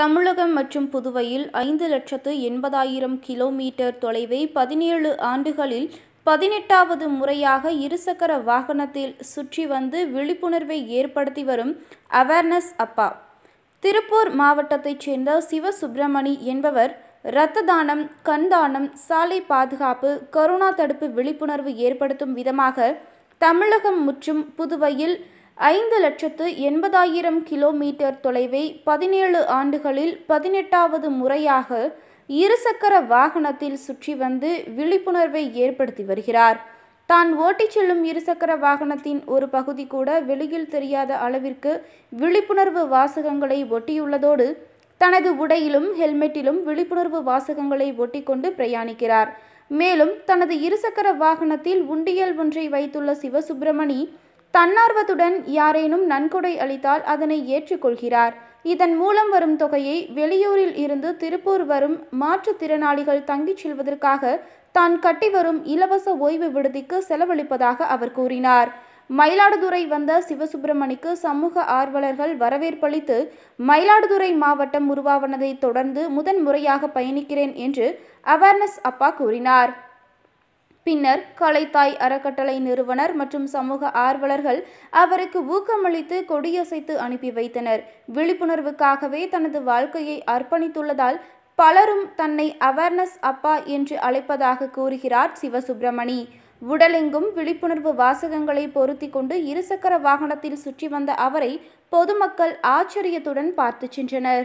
தமிழகம் மற்றும் புதுவையில் ஐந்து லட்சத்து எண்பதாயிரம் கிலோமீட்டர் தொலைவை பதினேழு ஆண்டுகளில் பதினெட்டாவது முறையாக இருசக்கர வாகனத்தில் சுற்றி வந்து விழிப்புணர்வை ஏற்படுத்தி வரும் அவேர்னஸ் அப்பா திருப்பூர் மாவட்டத்தைச் சேர்ந்த சிவசுப்பிரமணி என்பவர் இரத்த தானம் கண் தானம் சாலை பாதுகாப்பு கொரோனா தடுப்பு விழிப்புணர்வு ஏற்படுத்தும் விதமாக தமிழகம் மற்றும் புதுவையில் ஐந்து லட்சத்து எண்பதாயிரம் கிலோமீட்டர் தொலைவை பதினேழு ஆண்டுகளில் பதினெட்டாவது முறையாக இருசக்கர வாகனத்தில் சுற்றி வந்து விழிப்புணர்வை ஏற்படுத்தி வருகிறார் தான் ஓட்டிச் செல்லும் இருசக்கர வாகனத்தின் ஒரு பகுதி கூட வெளியில் தெரியாத அளவிற்கு விழிப்புணர்வு வாசகங்களை ஒட்டியுள்ளதோடு தனது உடையிலும் ஹெல்மெட்டிலும் விழிப்புணர்வு வாசகங்களை ஒட்டிக்கொண்டு பிரயாணிக்கிறார் மேலும் தனது இருசக்கர வாகனத்தில் உண்டியல் ஒன்றை வைத்துள்ள சிவசுப்பிரமணி தன்னார்வத்துடன் யாரேனும் நன்கொடை அளித்தால் அதனை ஏற்றுக்கொள்கிறார் இதன் மூலம் வரும் தொகையை வெளியூரில் இருந்து திருப்பூர் வரும் மாற்றுத்திறனாளிகள் தங்கிச் செல்வதற்காக தான் கட்டி வரும் இலவச ஓய்வு விடுதிக்கு செலவழிப்பதாக அவர் கூறினார் மயிலாடுதுறை வந்த சிவசுப்பிரமணிக்கு சமூக ஆர்வலர்கள் வரவேற்பளித்து மயிலாடுதுறை மாவட்டம் உருவாவனதை தொடர்ந்து முதன்முறையாக பயணிக்கிறேன் என்று அவேர்னஸ் அப்பா கூறினார் பின்னர் கலைத்தாய் அறக்கட்டளை நிறுவனர் மற்றும் சமூக ஆர்வலர்கள் அவருக்கு ஊக்கமளித்து கொடியசைத்து அனுப்பி வைத்தனர் விழிப்புணர்வுக்காகவே தனது வாழ்க்கையை அர்ப்பணித்துள்ளதால் பலரும் தன்னை அவேர்னஸ் அப்பா என்று அழைப்பதாக கூறுகிறார் சிவசுப்பிரமணி உடலெங்கும் விழிப்புணர்வு வாசகங்களை பொருத்தி கொண்டு இருசக்கர வாகனத்தில் சுற்றி வந்த அவரை பொதுமக்கள் ஆச்சரியத்துடன் பார்த்து சென்றனர்